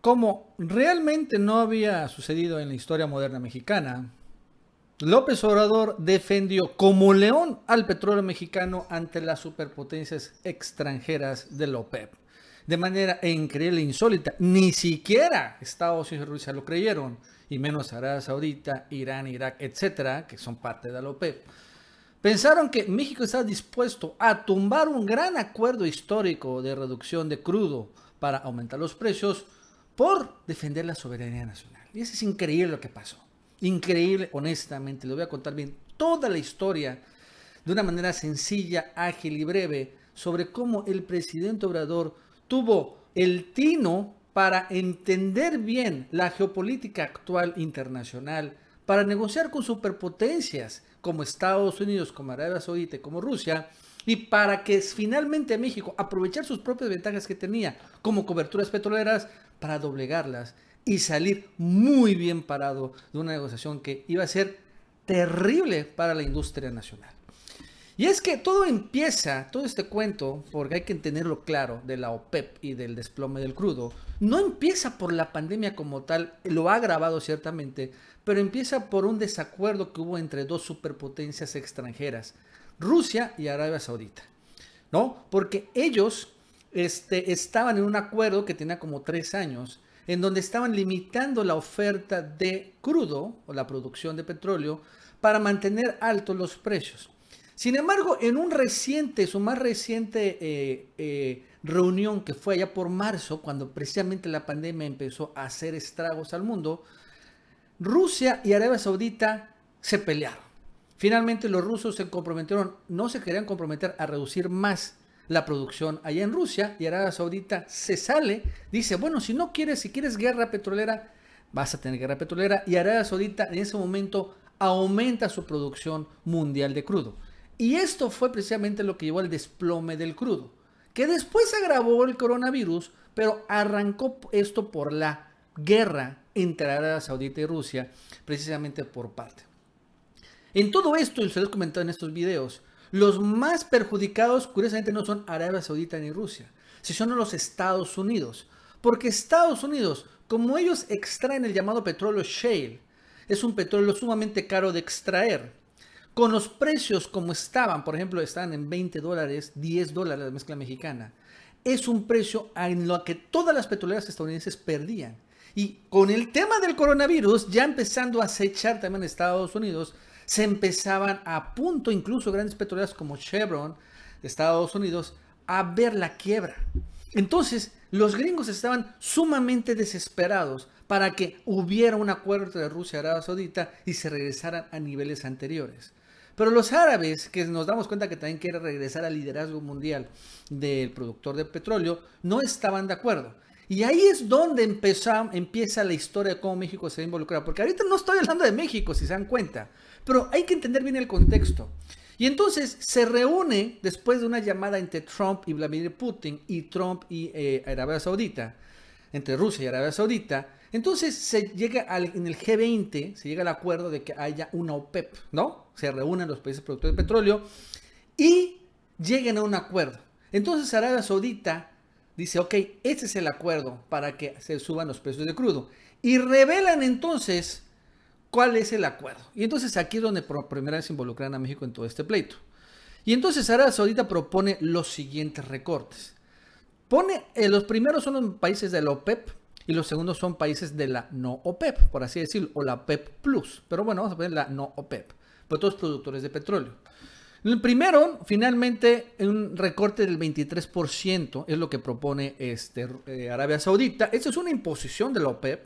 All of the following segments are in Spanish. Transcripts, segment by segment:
como realmente no había sucedido en la historia moderna mexicana, López Obrador defendió como león al petróleo mexicano ante las superpotencias extranjeras de la OPEP. De manera increíble e insólita, ni siquiera Estados Unidos y Rusia lo creyeron, y menos Arabia Saudita, Irán, Irak, etcétera, que son parte de la OPEP. Pensaron que México estaba dispuesto a tumbar un gran acuerdo histórico de reducción de crudo para aumentar los precios, por defender la soberanía nacional. Y eso es increíble lo que pasó. Increíble, honestamente, le voy a contar bien toda la historia de una manera sencilla, ágil y breve sobre cómo el presidente Obrador tuvo el tino para entender bien la geopolítica actual internacional, para negociar con superpotencias como Estados Unidos, como Arabia Saudita, como Rusia, y para que finalmente México aprovechar sus propias ventajas que tenía, como coberturas petroleras, para doblegarlas y salir muy bien parado de una negociación que iba a ser terrible para la industria nacional. Y es que todo empieza, todo este cuento, porque hay que tenerlo claro, de la OPEP y del desplome del crudo, no empieza por la pandemia como tal, lo ha agravado ciertamente, pero empieza por un desacuerdo que hubo entre dos superpotencias extranjeras, Rusia y Arabia Saudita, ¿no? Porque ellos este, estaban en un acuerdo que tenía como tres años, en donde estaban limitando la oferta de crudo o la producción de petróleo para mantener altos los precios. Sin embargo, en un reciente, su más reciente eh, eh, reunión que fue allá por marzo, cuando precisamente la pandemia empezó a hacer estragos al mundo, Rusia y Arabia Saudita se pelearon. Finalmente los rusos se comprometieron, no se querían comprometer a reducir más la producción allá en Rusia y Arabia Saudita se sale, dice, bueno, si no quieres, si quieres guerra petrolera, vas a tener guerra petrolera y Arabia Saudita en ese momento aumenta su producción mundial de crudo. Y esto fue precisamente lo que llevó al desplome del crudo, que después agravó el coronavirus, pero arrancó esto por la guerra entre Arabia Saudita y Rusia, precisamente por parte. En todo esto, y se comentaron comentado en estos videos, los más perjudicados, curiosamente, no son Arabia Saudita ni Rusia, sino los Estados Unidos. Porque Estados Unidos, como ellos extraen el llamado petróleo shale, es un petróleo sumamente caro de extraer. Con los precios como estaban, por ejemplo, estaban en 20 dólares, 10 dólares la mezcla mexicana, es un precio en lo que todas las petroleras estadounidenses perdían. Y con el tema del coronavirus, ya empezando a acechar también Estados Unidos, se empezaban a punto, incluso grandes petroleras como Chevron de Estados Unidos, a ver la quiebra. Entonces, los gringos estaban sumamente desesperados para que hubiera un acuerdo de Rusia y Arabia Saudita y se regresaran a niveles anteriores. Pero los árabes, que nos damos cuenta que también quieren regresar al liderazgo mundial del productor de petróleo, no estaban de acuerdo. Y ahí es donde empieza la historia de cómo México se involucrado. Porque ahorita no estoy hablando de México, si se dan cuenta. Pero hay que entender bien el contexto. Y entonces se reúne después de una llamada entre Trump y Vladimir Putin y Trump y eh, Arabia Saudita, entre Rusia y Arabia Saudita. Entonces se llega al, en el G20, se llega al acuerdo de que haya una OPEP, e ¿no? Se reúnen los países productores de petróleo y lleguen a un acuerdo. Entonces Arabia Saudita dice, ok, ese es el acuerdo para que se suban los precios de crudo. Y revelan entonces cuál es el acuerdo. Y entonces aquí es donde por primera vez involucran a México en todo este pleito. Y entonces Arabia Saudita propone los siguientes recortes. Pone, eh, los primeros son los países de la OPEP y los segundos son países de la no OPEP, por así decirlo, o la OPEP Plus. Pero bueno, vamos a poner la no OPEP, pues todos productores de petróleo. El primero, finalmente, un recorte del 23% es lo que propone este, eh, Arabia Saudita. Esto es una imposición de la OPEP.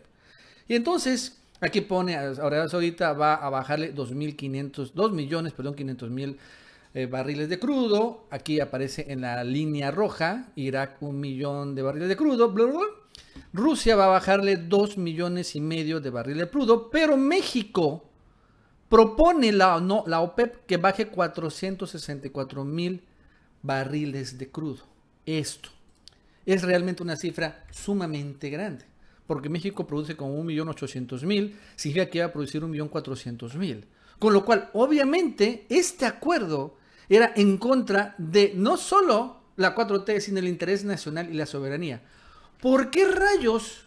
Y entonces, Aquí pone, ahora ahorita va a bajarle 2.500, 2 millones, perdón, 500 mil eh, barriles de crudo. Aquí aparece en la línea roja, Irak un millón de barriles de crudo. Rusia va a bajarle 2 millones y medio de barriles de crudo, pero México propone la, no, la OPEP que baje 464 mil barriles de crudo. Esto es realmente una cifra sumamente grande porque México produce como 1.800.000, significa que iba a producir 1.400.000. Con lo cual, obviamente, este acuerdo era en contra de no solo la 4T, sino el interés nacional y la soberanía. ¿Por qué rayos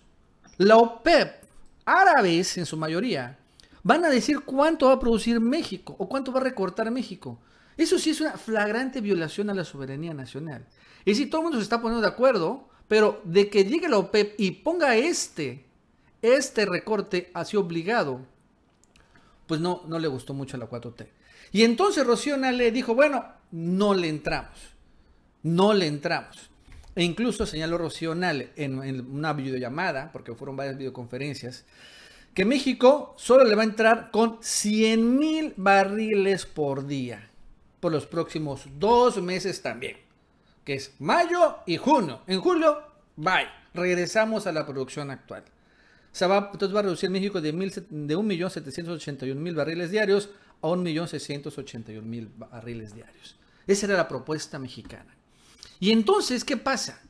la OPEP, e árabes en su mayoría, van a decir cuánto va a producir México o cuánto va a recortar México? Eso sí es una flagrante violación a la soberanía nacional. Y si todo el mundo se está poniendo de acuerdo, pero de que llegue la OPEP y ponga este, este recorte así obligado, pues no, no le gustó mucho a la 4T. Y entonces Rocío le dijo, bueno, no le entramos, no le entramos. E incluso señaló Rocío en, en una videollamada, porque fueron varias videoconferencias, que México solo le va a entrar con 100 mil barriles por día por los próximos dos meses también que es mayo y junio. En julio, bye. Regresamos a la producción actual. O va, entonces va a reducir México de, 1.781.000 barriles diarios a 1.681.000 barriles diarios. Esa era la propuesta mexicana. Y entonces, ¿qué pasa?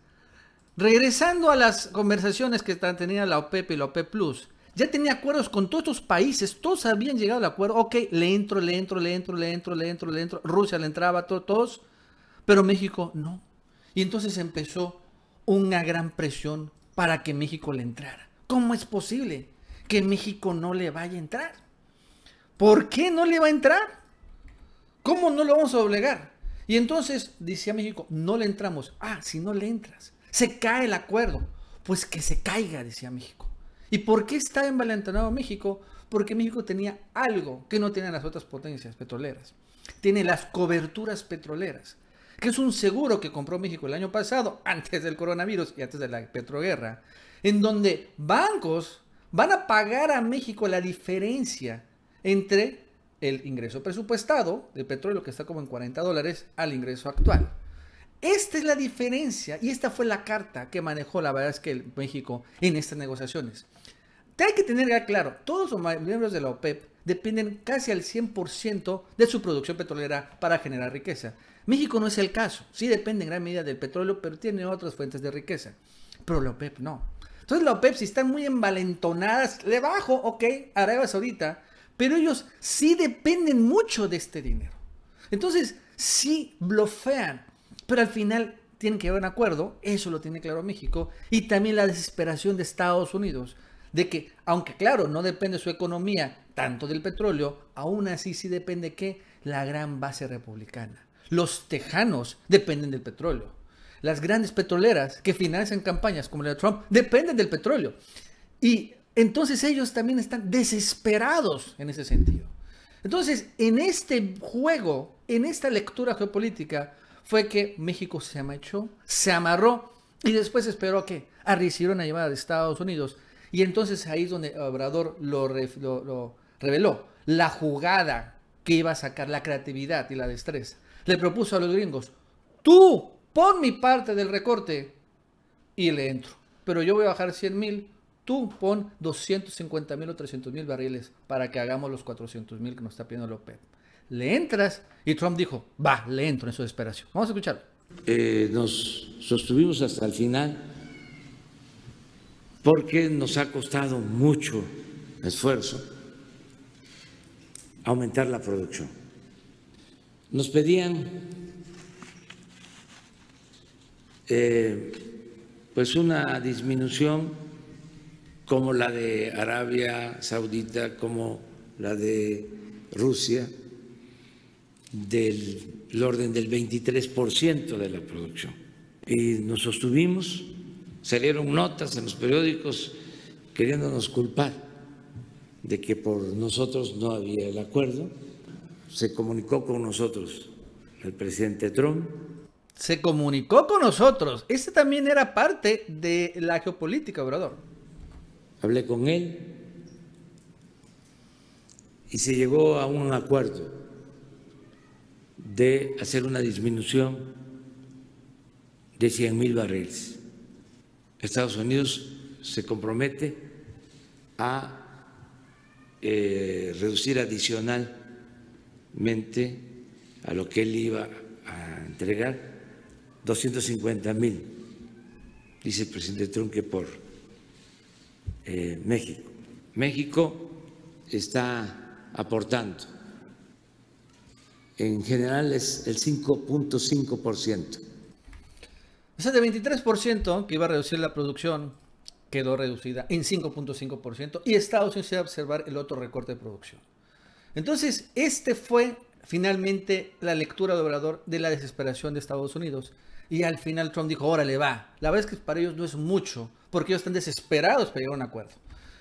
Regresando a las conversaciones que tenía la OPEP y la OPEP Plus, ya tenía acuerdos con todos estos países, todos habían llegado al acuerdo, ok, le entro, le entro, le entro, le entro, le entro, le entro, Rusia le entraba, a todos, pero México no. Y entonces empezó una gran presión para que México le entrara. ¿Cómo es posible que México no le vaya a entrar? ¿Por qué no le va a entrar? ¿Cómo no lo vamos a doblegar? Y entonces decía México, no le entramos. Ah, si no le entras, se cae el acuerdo. Pues que se caiga, decía México. ¿Y por qué está envalentonado México? Porque México tenía algo que no tienen las otras potencias petroleras. Tiene las coberturas petroleras que es un seguro que compró México el año pasado, antes del coronavirus y antes de la petroguerra, en donde bancos van a pagar a México la diferencia entre el ingreso presupuestado de petróleo, que está como en 40 dólares, al ingreso actual. Esta es la diferencia y esta fue la carta que manejó la verdad es que México en estas negociaciones. hay que tener claro, todos los miembros de la OPEP dependen casi al 100% de su producción petrolera para generar riqueza. México no es el caso. Sí depende en gran medida del petróleo, pero tiene otras fuentes de riqueza. Pero la OPEP no. Entonces la OPEP si están muy envalentonadas, debajo, bajo, ok, Arabia Saudita, pero ellos sí dependen mucho de este dinero. Entonces sí bloquean, pero al final tienen que haber un acuerdo, eso lo tiene claro México, y también la desesperación de Estados Unidos, de que, aunque claro, no depende su economía tanto del petróleo, aún así sí depende que la gran base republicana. Los tejanos dependen del petróleo. Las grandes petroleras que financian campañas como la de Trump dependen del petróleo. Y entonces ellos también están desesperados en ese sentido. Entonces, en este juego, en esta lectura geopolítica, fue que México se amachó, se amarró y después esperó a que arriesgara una llamada de Estados Unidos. Y entonces ahí es donde Obrador lo reveló, la jugada que iba a sacar, la creatividad y la destreza le propuso a los gringos, tú pon mi parte del recorte y le entro. Pero yo voy a bajar 100 mil, tú pon 250 mil o 300 mil barriles para que hagamos los 400 mil que nos está pidiendo López. Le entras y Trump dijo, va, le entro en su desesperación. Vamos a escuchar. Eh, nos sostuvimos hasta el final porque nos ha costado mucho esfuerzo aumentar la producción nos pedían eh, pues una disminución como la de Arabia Saudita, como la de Rusia, del orden del 23% de la producción. Y nos sostuvimos, salieron notas en los periódicos queriéndonos culpar de que por nosotros no había el acuerdo se comunicó con nosotros el presidente Trump. Se comunicó con nosotros. Ese también era parte de la geopolítica, obrador. Hablé con él y se llegó a un acuerdo de hacer una disminución de 100 mil barriles. Estados Unidos se compromete a eh, reducir adicional mente a lo que él iba a entregar, 250 mil, dice el presidente Trump que por eh, México. México está aportando, en general es el 5.5%. O sea, de 23% que iba a reducir la producción, quedó reducida en 5.5% y Estados Unidos se va a observar el otro recorte de producción. Entonces, este fue finalmente la lectura de Obrador de la desesperación de Estados Unidos. Y al final Trump dijo, órale, va. La verdad es que para ellos no es mucho, porque ellos están desesperados para llegar a un acuerdo.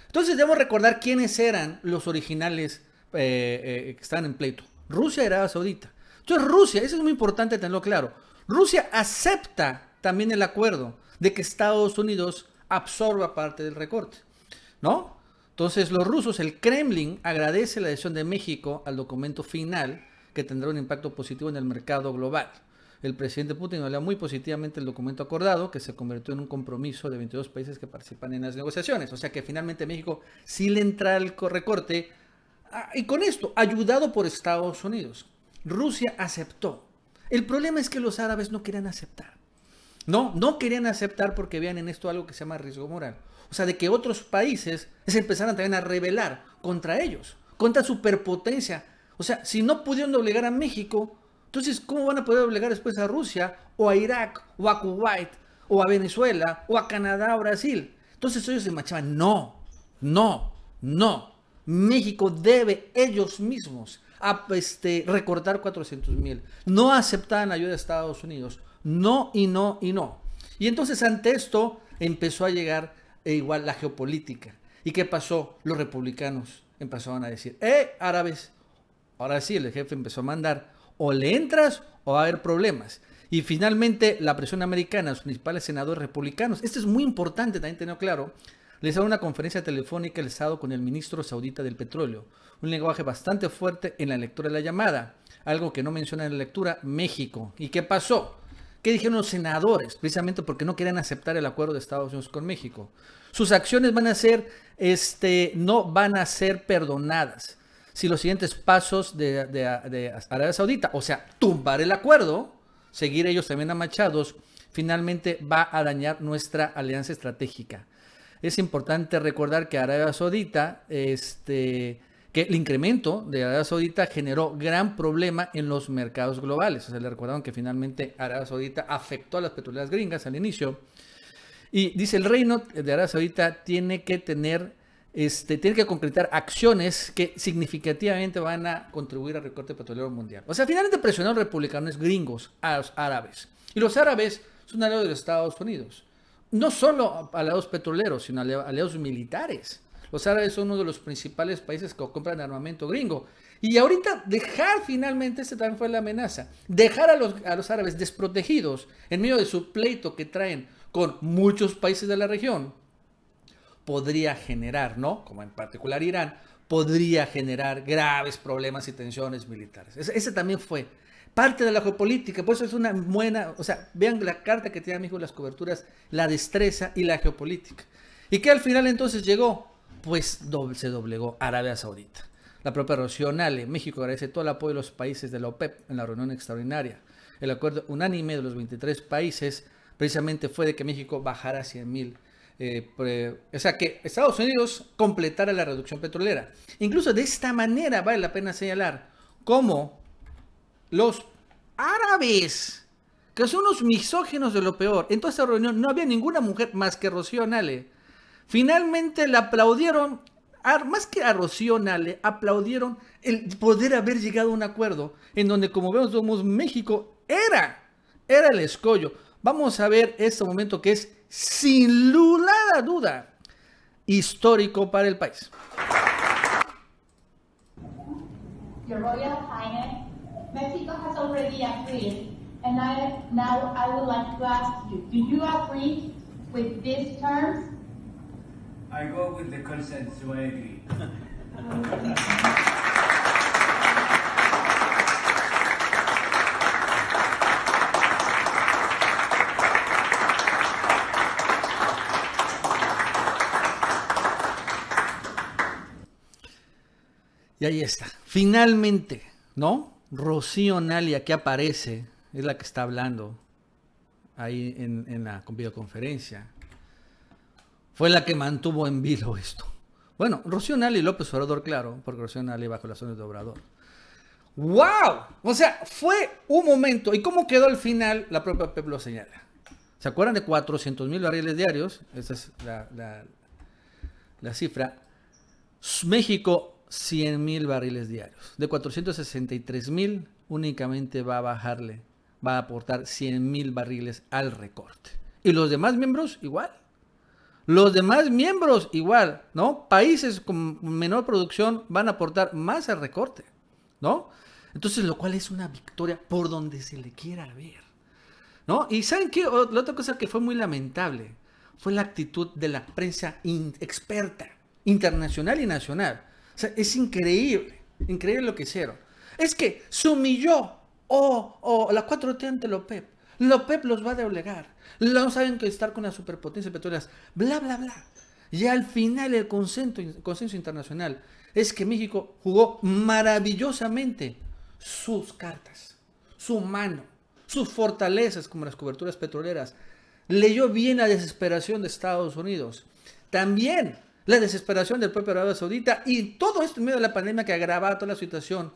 Entonces debemos recordar quiénes eran los originales eh, eh, que estaban en pleito. Rusia era Arabia Saudita. Entonces Rusia, eso es muy importante tenerlo claro. Rusia acepta también el acuerdo de que Estados Unidos absorba parte del recorte, ¿no? Entonces, los rusos, el Kremlin, agradece la adhesión de México al documento final que tendrá un impacto positivo en el mercado global. El presidente Putin habló muy positivamente el documento acordado, que se convirtió en un compromiso de 22 países que participan en las negociaciones. O sea que finalmente México sí le entra al recorte. Ah, y con esto, ayudado por Estados Unidos, Rusia aceptó. El problema es que los árabes no querían aceptar. No, no querían aceptar porque vean en esto algo que se llama riesgo moral o sea, de que otros países se empezaran también a rebelar contra ellos, contra superpotencia. O sea, si no pudieron doblegar a México, entonces, ¿cómo van a poder doblegar después a Rusia, o a Irak, o a Kuwait, o a Venezuela, o a Canadá, o Brasil? Entonces ellos se marchaban, no, no, no. México debe ellos mismos este, recortar 400 mil. No aceptaban ayuda de Estados Unidos. No y no y no. Y entonces ante esto empezó a llegar e igual la geopolítica. ¿Y qué pasó? Los republicanos empezaron a decir, ¡eh, árabes! Ahora sí, el jefe empezó a mandar, o le entras o va a haber problemas. Y finalmente, la presión americana, los principales senadores republicanos, esto es muy importante también tenerlo claro, les da una conferencia telefónica el estado con el ministro saudita del petróleo. Un lenguaje bastante fuerte en la lectura de la llamada. Algo que no menciona en la lectura, México. ¿Y qué pasó? ¿Qué dijeron los senadores? Precisamente porque no quieren aceptar el acuerdo de Estados Unidos con México. Sus acciones van a ser, este, no van a ser perdonadas. Si los siguientes pasos de, de Arabia Saudita, o sea, tumbar el acuerdo, seguir ellos también amachados, finalmente va a dañar nuestra alianza estratégica. Es importante recordar que Arabia Saudita, este, que el incremento de Arabia Saudita generó gran problema en los mercados globales. O sea, le recordaron que finalmente Arabia Saudita afectó a las petroleras gringas al inicio. Y dice, el reino de Arabia Saudita tiene que tener, este, tiene que concretar acciones que significativamente van a contribuir al recorte petrolero mundial. O sea, finalmente presionaron republicanos gringos a los árabes. Y los árabes son aliados de los Estados Unidos. No solo aliados petroleros, sino aliados militares. Los árabes son uno de los principales países que compran armamento gringo. Y ahorita dejar finalmente, esa también fue la amenaza, dejar a los, árabes desprotegidos en medio de su pleito que traen con muchos países de la región, podría generar, ¿no? Como en particular Irán, podría generar graves problemas y tensiones militares. Ese, también fue parte de la geopolítica, por eso es una buena, o sea, vean la carta que tiene amigos las coberturas, la destreza y la geopolítica. Y que al final entonces llegó pues se doblegó Arabia Saudita. La propia Rocío Nale, México agradece todo el apoyo de los países de la OPEP en la reunión extraordinaria. El acuerdo unánime de los 23 países precisamente fue de que México bajara a 100 mil. Eh, o sea, que Estados Unidos completara la reducción petrolera. Incluso de esta manera vale la pena señalar cómo los árabes, que son unos misógenos de lo peor, en toda esta reunión no había ninguna mujer más que Rocío Nale Finalmente le aplaudieron, más que a Rocío Nale, aplaudieron el poder haber llegado a un acuerdo en donde, como vemos, somos México era, era el escollo. Vamos a ver este momento que es, sin lugar duda, histórico para el país. and now I would like to ask you, you agree with terms? I go with the Y ahí está. Finalmente, ¿no? Rocío Nalia que aparece, es la que está hablando ahí en, en la videoconferencia fue la que mantuvo en vilo esto. Bueno, Rocío Nali y López Obrador, claro, porque Rocío Nali bajo las órdenes de Obrador. ¡Wow! O sea, fue un momento. ¿Y cómo quedó al final? La propia Pep e lo señala. ¿Se acuerdan de 400 mil barriles diarios? Esa es la, la cifra. México, 100 mil barriles diarios. De 463 mil, únicamente va a bajarle, va a aportar 100 mil barriles al recorte. Y los demás miembros, igual. Los demás miembros, igual, ¿no? Países con menor producción van a aportar más al recorte, ¿no? Entonces, lo cual es una victoria por donde se le quiera ver, ¿no? Y ¿saben qué? La otra cosa que fue muy lamentable fue la actitud de la prensa experta, internacional y nacional. O sea, es increíble, increíble lo que hicieron. Es que se humilló, o oh, oh, la 4T ante la OPEP. los va a doblegar. No saben que estar con las superpotencias petroleras, bla, bla, bla. Y al final el consenso, consenso internacional es que México jugó maravillosamente sus cartas, su mano, sus fortalezas como las coberturas petroleras. Leyó bien la desesperación de Estados Unidos. También la desesperación del propio Arabia Saudita y todo esto en medio de la pandemia que agravaba toda la situación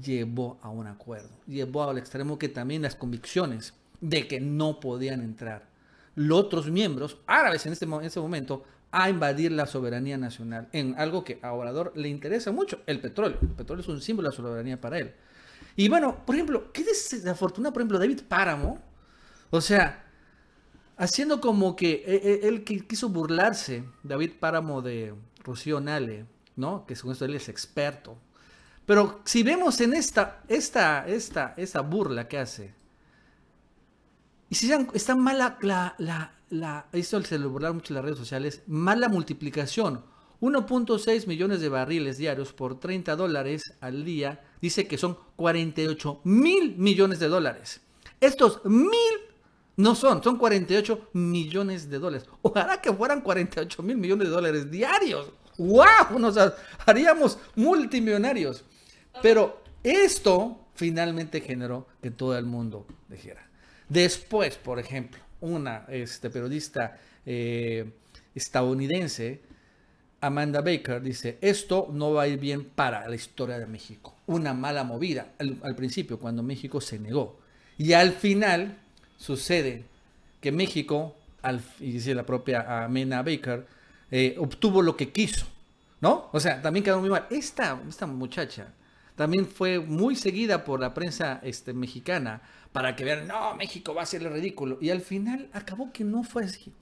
llevó a un acuerdo, llevó al extremo que también las convicciones de que no podían entrar los otros miembros árabes en, este, en ese momento a invadir la soberanía nacional en algo que a Obrador le interesa mucho, el petróleo. El petróleo es un símbolo de la soberanía para él. Y bueno, por ejemplo, qué fortuna, por ejemplo, David Páramo, o sea, haciendo como que eh, eh, él, quiso burlarse, David Páramo de Rocío Nale, ¿no? Que según esto él es experto. Pero si vemos en esta, esta, esta, esta burla que hace y si están está mala la, esto se lo mucho en las redes sociales, mala multiplicación. 1.6 millones de barriles diarios por 30 dólares al día, dice que son 48 mil millones de dólares. Estos mil no son, son 48 millones de dólares. Ojalá que fueran 48 mil millones de dólares diarios. ¡Wow! Nos haríamos multimillonarios. Pero esto finalmente generó que todo el mundo dijera, Después, por ejemplo, una este, periodista eh, estadounidense, Amanda Baker, dice, esto no va a ir bien para la historia de México. Una mala movida al, principio, cuando México se negó. Y al final sucede que México, al, y dice la propia Amanda Baker, eh, obtuvo lo que quiso, ¿no? O sea, también quedó muy mal. Esta, esta muchacha también fue muy seguida por la prensa este, mexicana para que vean, no, México va a ser el ridículo. Y al final acabó que no fue así.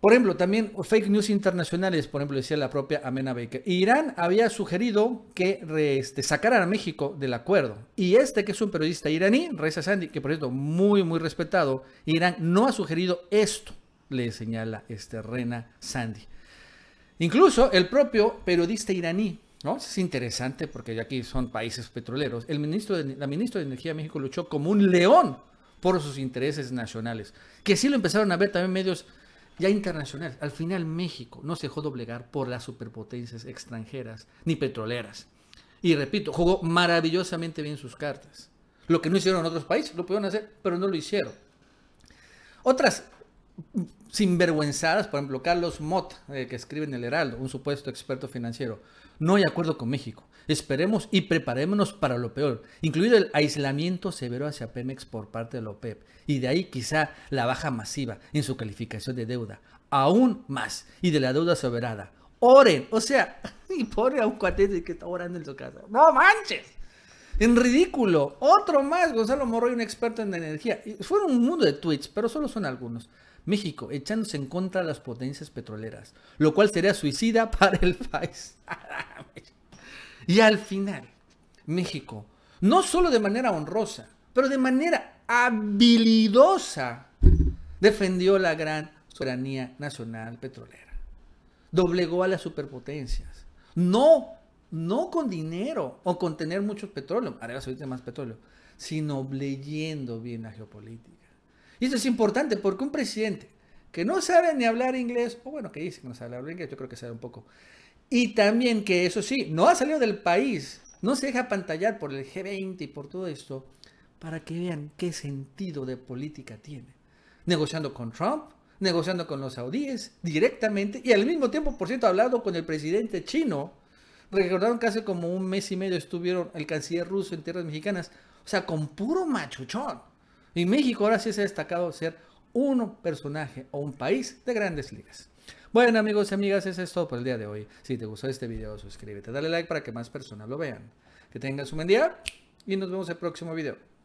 Por ejemplo, también fake news internacionales, por ejemplo, decía la propia Amena Baker. Irán había sugerido que este, sacaran a México del acuerdo. Y este, que es un periodista iraní, Reza Sandy, que por cierto, muy, muy respetado, Irán no ha sugerido esto, le señala este Rena Sandy. Incluso el propio periodista iraní, es interesante porque aquí son países petroleros. El ministro la ministra de Energía de México luchó como un león por sus intereses nacionales, que sí lo empezaron a ver también medios ya internacionales. Al final México no se dejó doblegar por las superpotencias extranjeras ni petroleras. Y repito, jugó maravillosamente bien sus cartas. Lo que no hicieron otros países, lo pudieron hacer, pero no lo hicieron. Otras sinvergüenzadas, por ejemplo, Carlos Mott, eh, que escribe en El Heraldo, un supuesto experto financiero. No hay acuerdo con México. Esperemos y preparémonos para lo peor, incluido el aislamiento severo hacia Pemex por parte de la OPEP, y de ahí quizá la baja masiva en su calificación de deuda, aún más, y de la deuda soberana. Oren, o sea, y pone a un cuatete que está orando en su casa. ¡No manches! En ridículo. Otro más, Gonzalo Morroy, un experto en energía. Fueron un mundo de tweets, pero solo son algunos. México, echándose en contra de las potencias petroleras, lo cual sería suicida para el país. y al final, México, no solo de manera honrosa, pero de manera habilidosa, defendió la gran soberanía nacional petrolera. Doblegó a las superpotencias. No, no con dinero o con tener mucho petróleo, más petróleo, sino leyendo bien la geopolítica. Y eso es importante porque un presidente que no sabe ni hablar inglés, o bueno, que dice que no sabe hablar inglés, yo creo que sabe un poco, y también que eso sí, no ha salido del país, no se deja pantallar por el G20 y por todo esto, para que vean qué sentido de política tiene. Negociando con Trump, negociando con los saudíes directamente y al mismo tiempo, por cierto, hablado con el presidente chino. Recordaron que hace como un mes y medio estuvieron el canciller ruso en tierras mexicanas, o sea, con puro machuchón. Y México ahora sí se ha destacado ser un personaje o un país de grandes ligas. Bueno amigos y amigas, eso es todo por el día de hoy. Si te gustó este video, suscríbete, dale like para que más personas lo vean. Que tengas un buen día y nos vemos en el próximo video.